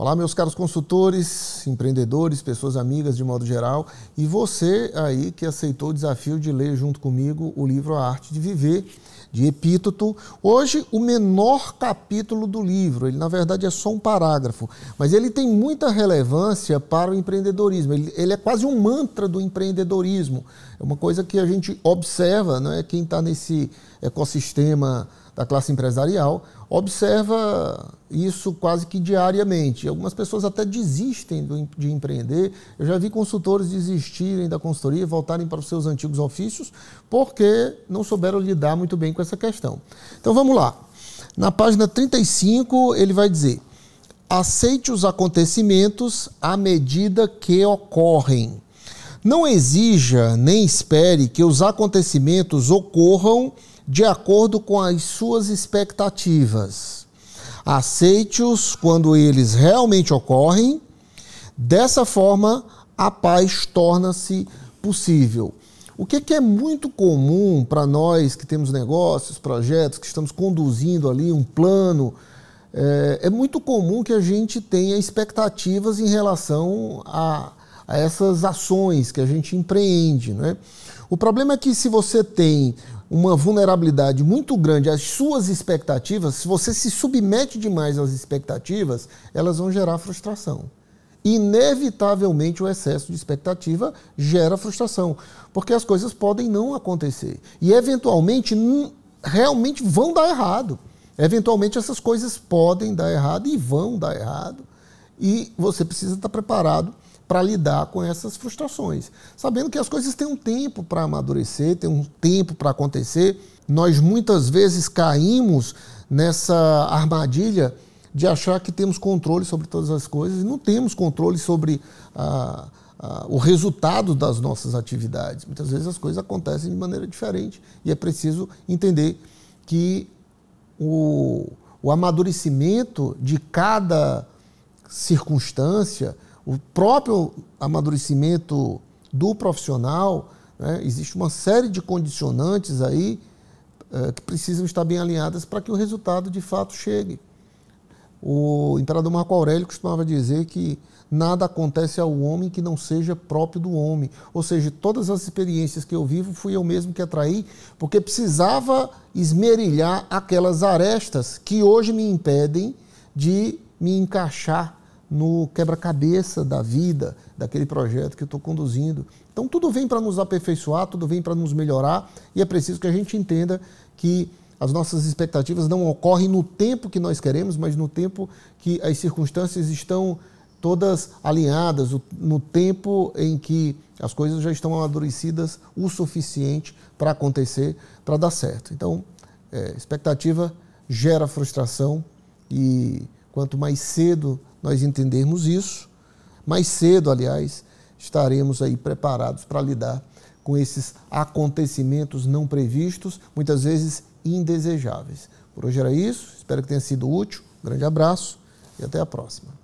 Olá, meus caros consultores, empreendedores, pessoas amigas de modo geral, e você aí que aceitou o desafio de ler junto comigo o livro A Arte de Viver, de Epíteto. Hoje, o menor capítulo do livro, ele na verdade é só um parágrafo, mas ele tem muita relevância para o empreendedorismo. Ele, ele é quase um mantra do empreendedorismo. É uma coisa que a gente observa, não é? Quem está nesse ecossistema da classe empresarial, observa isso quase que diariamente. Algumas pessoas até desistem de empreender. Eu já vi consultores desistirem da consultoria voltarem para os seus antigos ofícios porque não souberam lidar muito bem com essa questão. Então vamos lá. Na página 35, ele vai dizer: aceite os acontecimentos à medida que ocorrem. Não exija nem espere que os acontecimentos ocorram de acordo com as suas expectativas. Aceite-os quando eles realmente ocorrem. Dessa forma, a paz torna-se possível. O que, é, é muito comum para nós que temos negócios, projetos, que estamos conduzindo ali um plano, é, é muito comum que a gente tenha expectativas em relação a, a essas ações que a gente empreende. Né? O problema é que se você tem uma vulnerabilidade muito grande às suas expectativas, se você se submete demais às expectativas, elas vão gerar frustração. Inevitavelmente, o excesso de expectativa gera frustração, porque as coisas podem não acontecer e, eventualmente, realmente vão dar errado. Eventualmente, essas coisas podem dar errado e vão dar errado, e você precisa estar preparado para lidar com essas frustrações, sabendo que as coisas têm um tempo para amadurecer, têm um tempo para acontecer. Nós muitas vezes caímos nessa armadilha de achar que temos controle sobre todas as coisas e não temos controle sobre ah, ah, o resultado das nossas atividades. Muitas vezes as coisas acontecem de maneira diferente e é preciso entender que o, o amadurecimento de cada circunstância, o próprio amadurecimento do profissional, né, existe uma série de condicionantes aí é, que precisam estar bem alinhadas para que o resultado de fato chegue. O imperador Marco Aurélio costumava dizer que nada acontece ao homem que não seja próprio do homem. Ou seja, todas as experiências que eu vivo fui eu mesmo que atraí, porque precisava esmerilhar aquelas arestas que hoje me impedem de me encaixar no quebra-cabeça da vida, daquele projeto que eu estou conduzindo. Então, tudo vem para nos aperfeiçoar, tudo vem para nos melhorar, e é preciso que a gente entenda que as nossas expectativas não ocorrem no tempo que nós queremos, mas no tempo que as circunstâncias estão todas alinhadas, no tempo em que as coisas já estão amadurecidas o suficiente para acontecer, para dar certo. Então, é, expectativa gera frustração e quanto mais cedo nós entendermos isso, mais cedo, aliás, estaremos aí preparados para lidar com esses acontecimentos não previstos, muitas vezes indesejáveis. Por hoje era isso, espero que tenha sido útil. Grande abraço e até a próxima.